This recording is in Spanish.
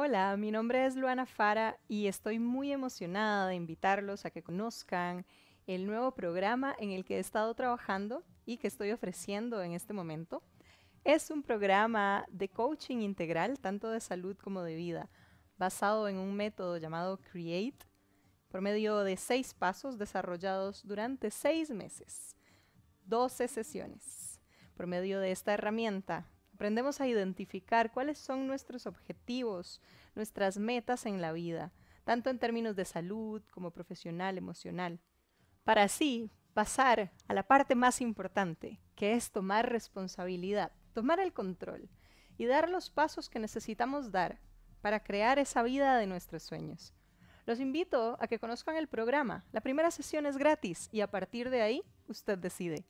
Hola, mi nombre es Luana Fara y estoy muy emocionada de invitarlos a que conozcan el nuevo programa en el que he estado trabajando y que estoy ofreciendo en este momento. Es un programa de coaching integral, tanto de salud como de vida, basado en un método llamado CREATE, por medio de seis pasos desarrollados durante seis meses, 12 sesiones. Por medio de esta herramienta Aprendemos a identificar cuáles son nuestros objetivos, nuestras metas en la vida, tanto en términos de salud como profesional, emocional, para así pasar a la parte más importante, que es tomar responsabilidad, tomar el control y dar los pasos que necesitamos dar para crear esa vida de nuestros sueños. Los invito a que conozcan el programa. La primera sesión es gratis y a partir de ahí usted decide.